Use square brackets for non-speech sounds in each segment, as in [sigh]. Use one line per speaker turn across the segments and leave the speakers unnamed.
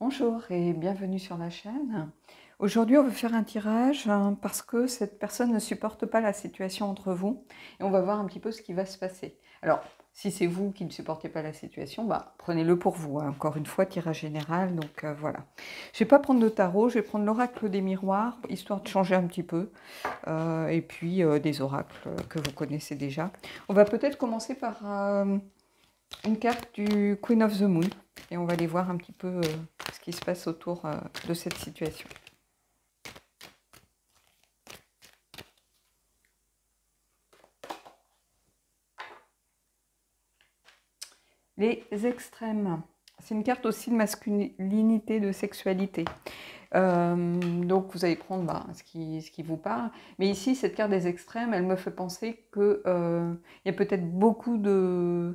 Bonjour et bienvenue sur la chaîne. Aujourd'hui, on va faire un tirage hein, parce que cette personne ne supporte pas la situation entre vous et on va voir un petit peu ce qui va se passer. Alors, si c'est vous qui ne supportez pas la situation, bah, prenez-le pour vous. Hein. Encore une fois, tirage général, donc euh, voilà. Je ne vais pas prendre de tarot, je vais prendre l'oracle des miroirs, histoire de changer un petit peu. Euh, et puis, euh, des oracles que vous connaissez déjà. On va peut-être commencer par une carte du Queen of the Moon. Et on va aller voir un petit peu euh, ce qui se passe autour euh, de cette situation. Les extrêmes. C'est une carte aussi de masculinité, de sexualité. Euh, donc vous allez prendre bah, ce, qui, ce, qui, vous parle. Mais ici, cette carte des extrêmes, elle me fait penser qu'il y a peut-être beaucoup de,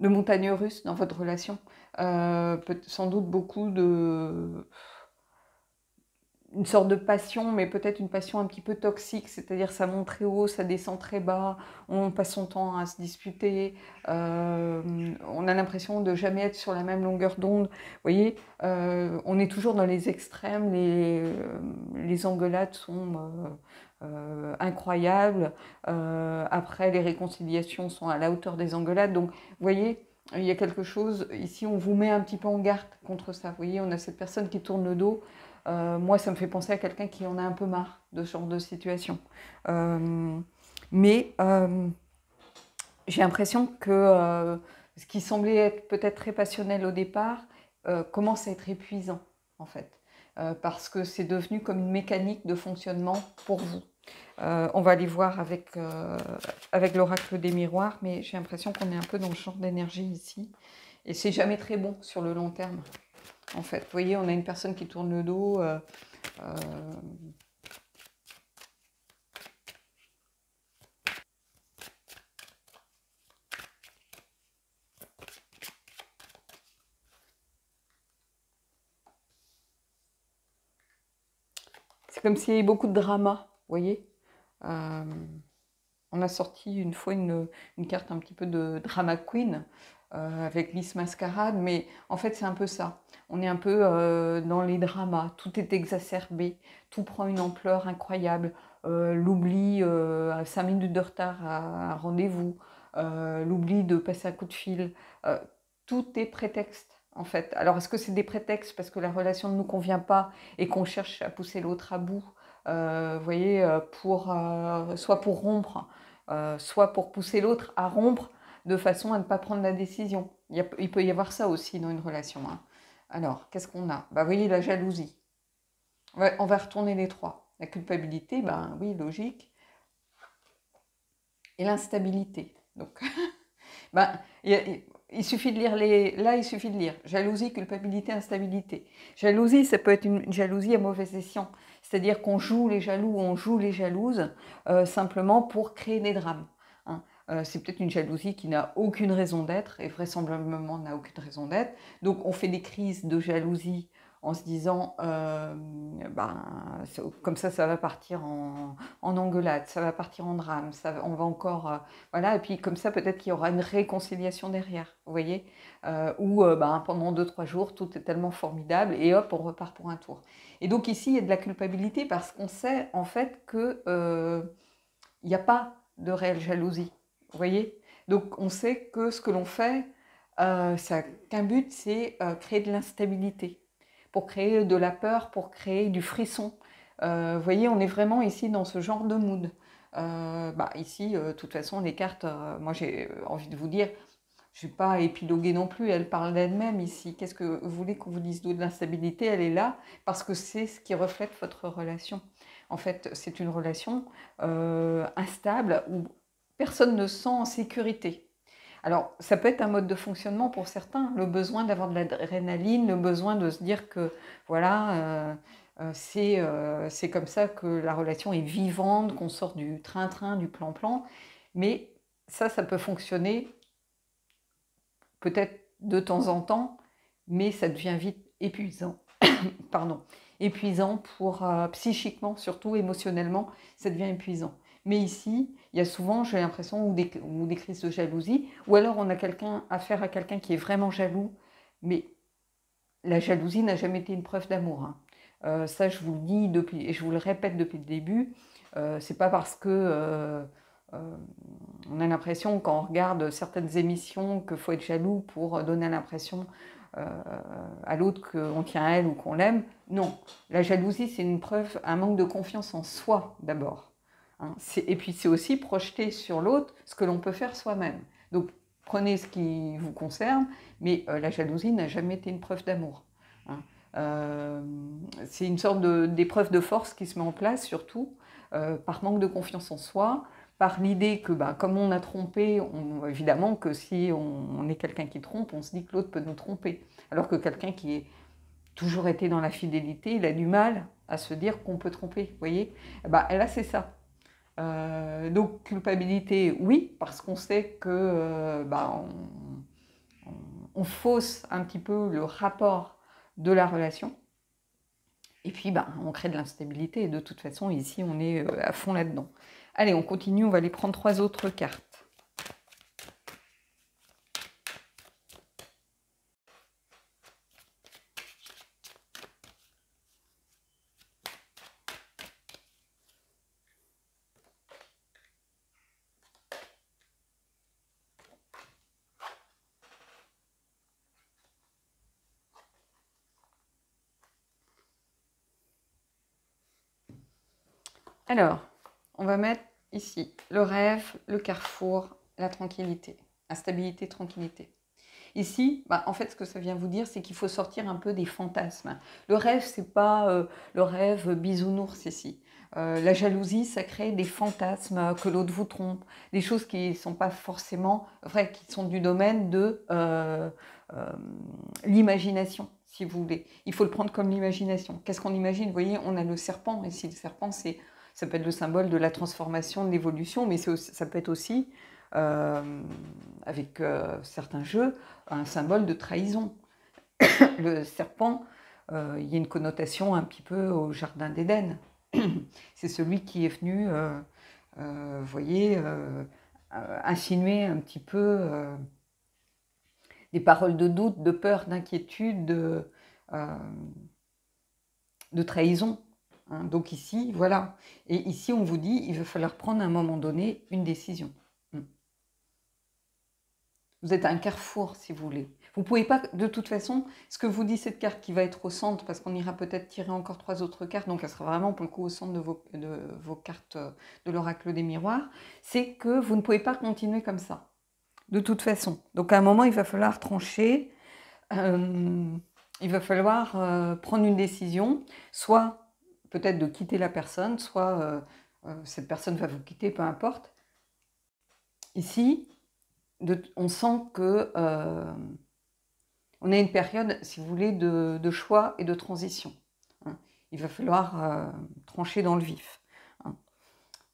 de montagne russe dans votre relation. Euh, sans doute beaucoup de. une sorte de passion, mais peut-être une passion un petit peu toxique, c'est-à-dire ça monte très haut, ça descend très bas, on passe son temps à se disputer, euh, on a l'impression de jamais être sur la même longueur d'onde. Vous voyez, euh, on est toujours dans les extrêmes, les, les engueulades sont euh, incroyable. Euh, après, les réconciliations sont à la hauteur des engueulades. Donc, vous voyez, il y a quelque chose. Ici, on vous met un petit peu en garde contre ça. Vous voyez, on a cette personne qui tourne le dos. Euh, moi, ça me fait penser à quelqu'un qui en a un peu marre de ce genre de situation. mais j'ai l'impression que ce qui semblait être peut-être très passionnel au départ commence à être épuisant, en fait. parce que c'est devenu comme une mécanique de fonctionnement pour vous. Euh, on va aller voir avec, euh, avec l'oracle des miroirs, mais j'ai l'impression qu'on est un peu dans le champ d'énergie ici. Et c'est jamais très bon sur le long terme, en fait. Vous voyez, on a une personne qui tourne le dos. Euh, c'est comme s'il y avait beaucoup de drama voyez euh, On a sorti une fois une, carte un petit peu de drama queen euh, avec Miss Mascarade, mais en fait c'est un peu ça. On est un peu euh, dans les dramas, tout est exacerbé, tout prend une ampleur incroyable. L'oubli à 5 minutes de retard à un rendez-vous, l'oubli de passer un coup de fil, tout est prétexte en fait. Alors, est-ce que c'est des prétextes parce que la relation ne nous convient pas et qu'on cherche à pousser l'autre à bout euh, vous voyez, euh, pour, euh, soit pour rompre, soit pour pousser l'autre à rompre de façon à ne pas prendre la décision. Il, peut y avoir ça aussi dans une relation. Hein. Alors, qu'est-ce qu'on a Bah, vous voyez, la jalousie. on va retourner les trois. La culpabilité, ben oui, logique. Et l'instabilité. Donc, [laughs] ben, il suffit de lire les. Là, il suffit de lire jalousie, culpabilité, instabilité. Jalousie, ça peut être une jalousie à mauvais escient. C'est-à-dire qu'on joue les jaloux, on joue les jalouses euh, simplement pour créer des drames. Hein. Euh, c'est peut-être une jalousie qui n'a aucune raison d'être et vraisemblablement n'a aucune raison d'être. Donc on fait des crises de jalousie en se disant euh, ben, comme ça ça va partir en, en, engueulade, ça va partir en drame, ça, on va encore euh, voilà et puis comme ça peut-être qu'il y aura une réconciliation derrière, vous voyez, euh, Ou ben, pendant deux trois jours tout est tellement formidable et hop on repart pour un tour. Et donc ici il y a de la culpabilité parce qu'on sait en fait que il n'y a pas de réelle jalousie, vous voyez. Donc on sait que ce que l'on fait, qu'un but, c'est créer de l'instabilité pour créer de la peur, pour créer du frisson. Euh, vous voyez, on est vraiment ici dans ce genre de mood. Euh, bah, ici, euh, de toute façon, les cartes, moi j'ai envie de vous dire, je ne suis pas épiloguer non plus, elle parle d'elle-même ici. Qu'est-ce que vous voulez qu'on vous dise de l'instabilité Elle est là parce que c'est ce qui reflète votre relation. En fait, c'est une relation instable où personne ne se sent en sécurité. Alors, ça peut être un mode de fonctionnement pour certains, le besoin d'avoir de l'adrénaline, le besoin de se dire que, voilà, euh, euh, euh, c'est comme ça que la relation est vivante, qu'on sort du train-train, du plan-plan. Mais ça, ça peut fonctionner peut-être de temps en temps, mais ça devient vite épuisant. [coughs] Pardon. Épuisant pour psychiquement, surtout émotionnellement, ça devient épuisant. Mais ici, il y a souvent, j'ai l'impression, ou des, crises de jalousie, ou alors on a quelqu'un affaire à quelqu'un qui est vraiment jaloux, mais la jalousie n'a jamais été une preuve d'amour. Hein. Euh, ça, je vous le dis depuis, et je vous le répète depuis le début, euh, c'est pas parce que euh, on a l'impression, quand on regarde certaines émissions, qu'il faut être jaloux pour donner l'impression à l'autre qu'on tient à elle ou qu'on l'aime. Non, la jalousie, c'est une preuve, un manque de confiance en soi d'abord. Hein. Et puis c'est aussi projeter sur l'autre ce que l'on peut faire soi-même. Donc prenez ce qui vous concerne, mais euh, la jalousie n'a jamais été une preuve d'amour. Hein. Euh, c'est une sorte d'épreuve de, force qui se met en place, surtout euh, par manque de confiance en soi, par l'idée que bah, comme on a trompé, on, évidemment que si on, est quelqu'un qui trompe, on se dit que l'autre peut nous tromper. Alors que quelqu'un qui a toujours été dans la fidélité, il a du mal à se dire qu'on peut tromper. Vous voyez bah, Là, c'est ça. Euh, donc culpabilité, oui, parce qu'on sait que euh, bah, on, fausse un petit peu le rapport de la relation. Et puis, bah, on crée de l'instabilité. Et de toute façon, ici, on est euh, à fond là-dedans. Allez, on continue. On va aller prendre trois autres cartes. Alors, on va mettre ici le rêve, le carrefour, la tranquillité, la stabilité, tranquillité. Ici, bah, en fait, ce que ça vient vous dire, c'est qu'il faut sortir un peu des fantasmes. Le rêve, c'est pas euh, le rêve bisounours ici. Euh, la jalousie, ça crée des fantasmes que l'autre vous trompe, des choses qui ne sont pas forcément vraies, qui sont du domaine de euh, l'imagination, si vous voulez. Il faut le prendre comme l'imagination. Qu'est-ce qu'on imagine Vous voyez, on a le serpent, ici. le serpent, c'est ça peut être le symbole de la transformation, de l'évolution, mais ça peut être aussi, euh, avec euh, certains jeux, un symbole de trahison. [coughs] le serpent, euh, il y a une connotation un petit peu au Jardin d'Éden. [coughs] C'est celui qui est venu, vous voyez, insinuer un petit peu des paroles de doute, de peur, d'inquiétude, de trahison. Hein, donc ici, voilà. Et ici, on vous dit, il va falloir prendre à un moment donné une décision. Hum. Vous êtes à un carrefour, si vous voulez. Vous ne pouvez pas, de toute façon, ce que vous dit cette carte qui va être au centre, parce qu'on ira peut-être tirer encore trois autres cartes, donc elle sera vraiment pour le coup au centre de vos, cartes euh, de l'oracle des miroirs, c'est que vous ne pouvez pas continuer comme ça. De toute façon. Donc à un moment, il va falloir trancher, euh, il va falloir euh, prendre une décision, soit peut-être de quitter la personne, soit euh, euh, cette personne va vous quitter, peu importe. Ici, on sent que euh, on a une période, si vous voulez, de, choix et de transition. Hein. Il va falloir trancher dans le vif. Hein.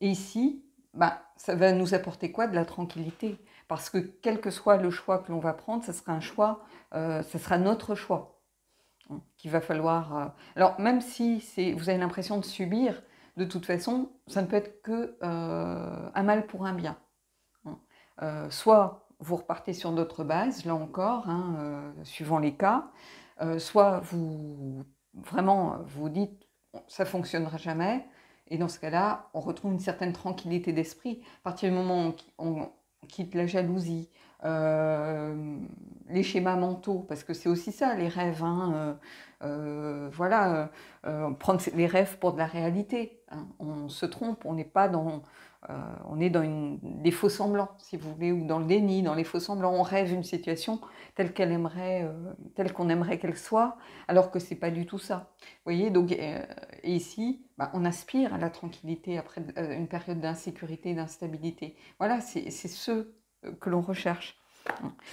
Et ici, bah, ça va nous apporter quoi De la tranquillité. Parce que quel que soit le choix que l'on va prendre, ce sera un choix, ce sera notre choix qu'il va falloir. Euh, alors, même si vous avez l'impression de subir, de toute façon, ça ne peut être que euh, un mal pour un bien. Euh, soit vous repartez sur d'autres bases, là encore, hein, suivant les cas, soit vous vraiment vous dites ça fonctionnera jamais, et dans ce cas-là, on retrouve une certaine tranquillité d'esprit. À partir du moment où on quitte la jalousie, euh, les schémas mentaux, parce que c'est aussi ça, les rêves. Hein, euh, euh, voilà, prendre les rêves pour de la réalité. Hein. on se trompe, on n'est pas dans... on est dans une, des faux semblants, si vous voulez, ou dans le déni, dans les faux semblants. On rêve une situation telle qu'elle aimerait, telle qu'on aimerait qu'elle soit, alors que c'est pas du tout ça. Vous voyez, donc et ici, bah, on aspire à la tranquillité après une période d'insécurité, d'instabilité. Voilà, c'est ce que l'on recherche.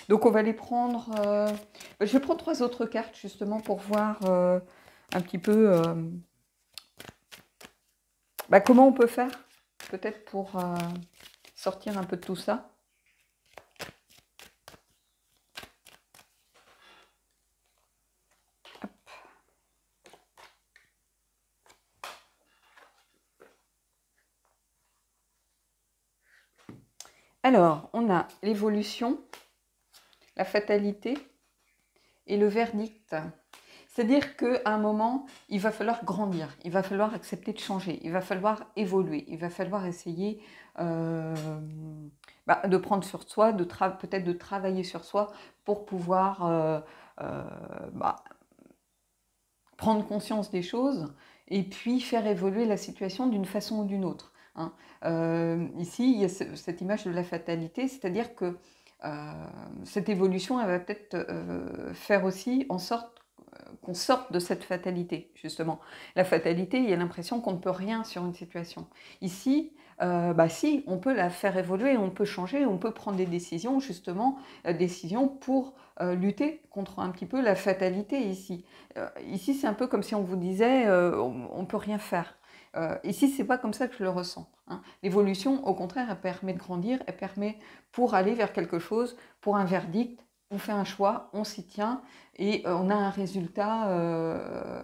Donc on va les prendre... Euh, je vais prendre trois autres cartes justement pour voir euh, un petit peu euh, bah, comment on peut faire peut-être pour sortir un peu de tout ça. Alors, on a l'évolution, la fatalité et le verdict. C'est-à-dire qu'à un moment, il va falloir grandir, il va falloir accepter de changer, il va falloir évoluer, il va falloir essayer euh, bah, de prendre sur soi, peut-être de travailler sur soi pour pouvoir euh, euh, bah, prendre conscience des choses et puis faire évoluer la situation d'une façon ou d'une autre. Hein. Euh, ici, il y a cette image de la fatalité, c'est-à-dire que euh, cette évolution, elle va peut-être euh, faire aussi en sorte qu'on sorte de cette fatalité, justement. La fatalité, il y a l'impression qu'on ne peut rien sur une situation. Ici, bah, si, on peut la faire évoluer, on peut changer, on peut prendre des décisions, justement, décisions pour lutter contre un petit peu la fatalité ici. ici, c'est un peu comme si on vous disait, on ne peut rien faire. Euh, ici ici, n'est pas comme ça que je le ressens. Hein. L'évolution, au contraire, elle permet de grandir, elle permet pour aller vers quelque chose, pour un verdict, on fait un choix, on s'y tient et euh, on a un résultat euh,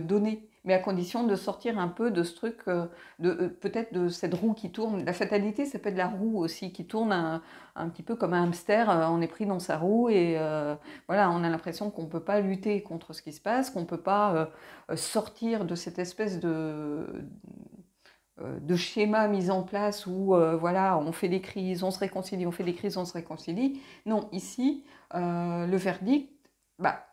donné mais à condition de sortir un peu de ce truc, euh, de, euh, peut-être de cette roue qui tourne. La fatalité, ça peut être la roue aussi, qui tourne un, petit peu comme un hamster, euh, on est pris dans sa roue et voilà, on a l'impression qu'on ne peut pas lutter contre ce qui se passe, qu'on ne peut pas sortir de cette espèce de de schéma mis en place où voilà on fait des crises on se réconcilie on fait des crises on se réconcilie non ici le verdict bah,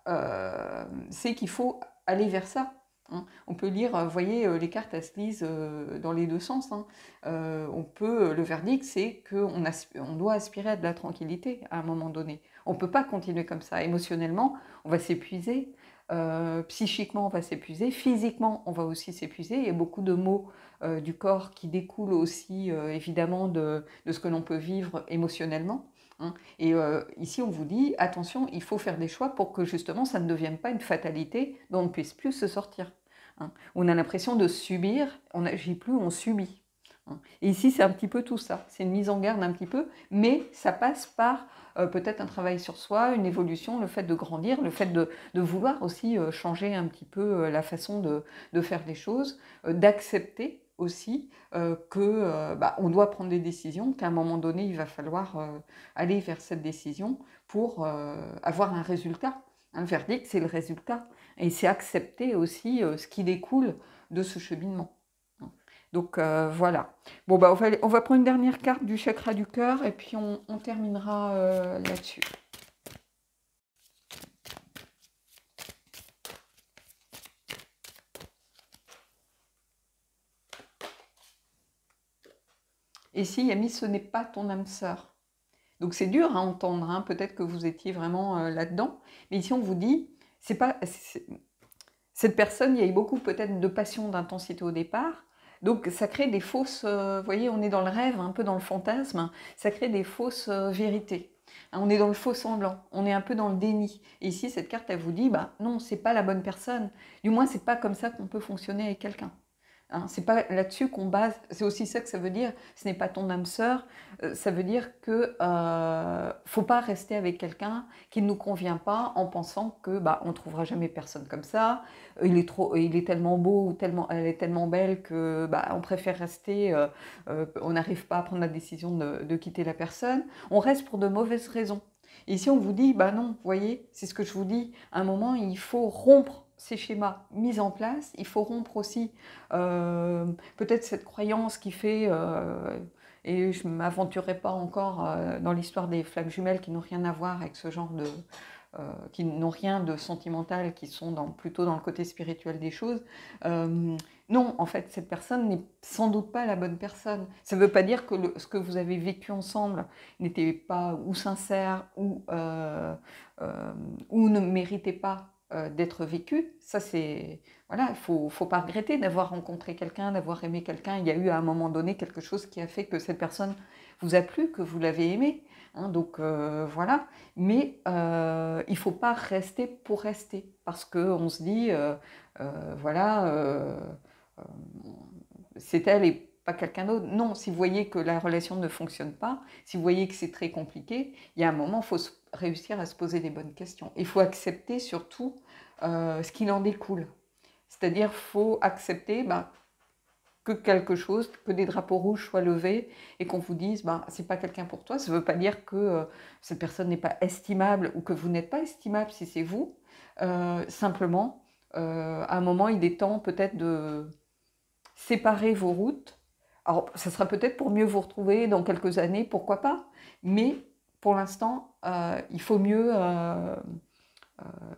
c'est qu'il faut aller vers ça Hein. On peut lire, vous euh, voyez, euh, les cartes, elles se lisent euh, dans les deux sens. Hein. on peut, le verdict, c'est qu'on on doit aspirer à de la tranquillité à un moment donné. On ne peut pas continuer comme ça. Émotionnellement, on va s'épuiser. psychiquement, on va s'épuiser. Physiquement, on va aussi s'épuiser. Il y a beaucoup de maux du corps qui découlent aussi, évidemment, de, ce que l'on peut vivre émotionnellement. Hein. Et ici, on vous dit, attention, il faut faire des choix pour que justement, ça ne devienne pas une fatalité dont on ne puisse plus se sortir. Hein. On a l'impression de subir, on n'agit plus, on subit. Hein. ici, c'est un petit peu tout ça. C'est une mise en garde un petit peu, mais ça passe par euh, peut-être un travail sur soi, une évolution, le fait de grandir, le fait de, vouloir aussi euh, changer un petit peu euh, la façon de, faire des choses, d'accepter aussi que bah, on doit prendre des décisions, qu'à un moment donné, il va falloir aller vers cette décision pour avoir un résultat. Un verdict, c'est le résultat. Et c'est accepter aussi euh, ce qui découle de ce cheminement. Donc euh, voilà. Bon, bah, on, va, prendre une dernière carte du chakra du cœur et puis on, terminera euh, là-dessus. Et si, Yami, ce n'est pas ton âme sœur. Donc c'est dur à hein, entendre, hein, peut-être que vous étiez vraiment euh, là-dedans. Mais ici, on vous dit, c'est pas. Cette personne, il y a eu beaucoup peut-être de passion, d'intensité au départ. Donc ça crée des fausses. Euh, vous voyez, on est dans le rêve, un peu dans le fantasme. Ça crée des fausses euh, vérités. Hein, on est dans le faux semblant, on est un peu dans le déni. ici, cette carte, elle vous dit, bah non, c'est pas la bonne personne. Du moins, c'est pas comme ça qu'on peut fonctionner avec quelqu'un. Hein, c'est pas là-dessus qu'on base. C'est aussi ça que ça veut dire. Ce n'est pas ton âme sœur. Euh, ça veut dire que euh, faut pas rester avec quelqu'un qui ne nous convient pas en pensant que bah on trouvera jamais personne comme ça. Il est trop, il est tellement beau ou tellement, elle est tellement belle que bah on préfère rester. Euh, euh, on n'arrive pas à prendre la décision de, quitter la personne. On reste pour de mauvaises raisons. Et ici, on vous dit, bah non, vous voyez, c'est ce que je vous dis, à un moment, il faut rompre ces schémas mis en place, il faut rompre aussi euh, peut-être cette croyance qui fait, euh, et je ne m'aventurerai pas encore euh, dans l'histoire des flammes jumelles qui n'ont rien à voir avec ce genre de... qui n'ont rien de sentimental, qui sont dans, plutôt dans le côté spirituel des choses. non, en fait, cette personne n'est sans doute pas la bonne personne. Ça ne veut pas dire que ce que vous avez vécu ensemble n'était pas ou sincère ou, ou ne méritait pas euh, d'être vécu. Ça, c'est. Voilà, il faut, faut pas regretter d'avoir rencontré quelqu'un, d'avoir aimé quelqu'un. Il y a eu à un moment donné quelque chose qui a fait que cette personne vous a plu, que vous l'avez aimé. Hein, donc euh, voilà. Mais euh, il faut pas rester pour rester. Parce qu'on se dit, voilà, c'est elle et pas quelqu'un d'autre. Non, si vous voyez que la relation ne fonctionne pas, si vous voyez que c'est très compliqué, il y a un moment, il faut se réussir à se poser les bonnes questions. Il faut accepter surtout euh, ce qu'il en découle. C'est-à-dire, faut accepter ben, que quelque chose, que des drapeaux rouges soient levés et qu'on vous dise, ben, c'est pas quelqu'un pour toi. Ça ne veut pas dire que euh, cette personne n'est pas estimable ou que vous n'êtes pas estimable si c'est vous. Euh, simplement, à un moment, il est temps peut-être de séparer vos routes. Alors, ça sera peut-être pour mieux vous retrouver dans quelques années, pourquoi pas. Mais pour l'instant, euh, il faut mieux euh, euh,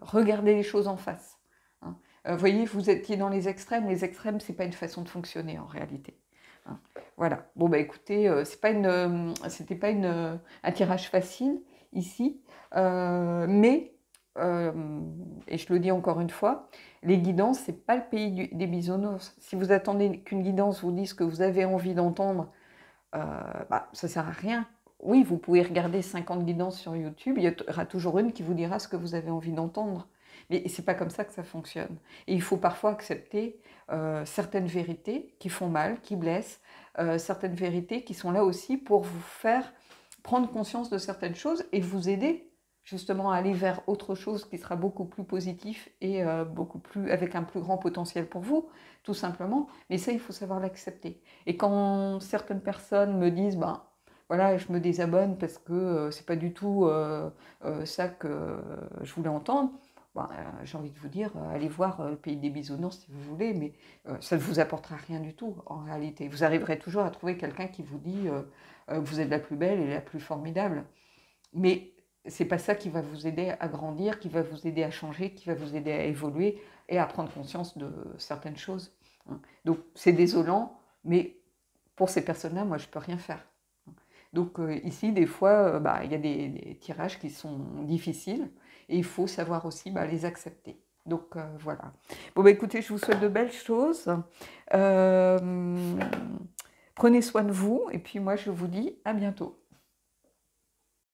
regarder les choses en face. vous hein. voyez, vous étiez dans les extrêmes. Les extrêmes, ce n'est pas une façon de fonctionner en réalité. Hein. Voilà. Bon bah écoutez, c'est pas une, pas une, un tirage facile ici, mais et je le dis encore une fois, les guidances, ce n'est pas le pays des bisounours. Si vous attendez qu'une guidance vous dise ce que vous avez envie d'entendre, ça bah, ne ça sert à rien oui, vous pouvez regarder 50 guidances sur YouTube, il y aura toujours une qui vous dira ce que vous avez envie d'entendre. Mais c'est pas comme ça que ça fonctionne. Et il faut parfois accepter euh, certaines vérités qui font mal, qui blessent, euh, certaines vérités qui sont là aussi pour vous faire prendre conscience de certaines choses et vous aider justement à aller vers autre chose qui sera beaucoup plus positif et euh, beaucoup plus avec un plus grand potentiel pour vous, tout simplement. Mais ça, il faut savoir l'accepter. Et quand certaines personnes me disent, ben voilà, je me désabonne parce que euh, c'est pas du tout euh, euh, ça que je voulais entendre. j'ai envie de vous dire, allez voir le pays des bisounours si vous voulez, mais ça ne vous apportera rien du tout en réalité. Vous arriverez toujours à trouver quelqu'un qui vous dit vous êtes la plus belle et la plus formidable. Mais c'est pas ça qui va vous aider à grandir, qui va vous aider à changer, qui va vous aider à évoluer et à prendre conscience de certaines choses. Hein. Donc c'est désolant, mais pour ces personnes-là, moi je ne peux rien faire. Donc euh, ici, des fois, euh, bah, il y a des, tirages qui sont difficiles et il faut savoir aussi bah, les accepter. Donc euh, voilà. Bon, bah, écoutez, je vous souhaite de belles choses. prenez soin de vous et puis moi, je vous dis à bientôt.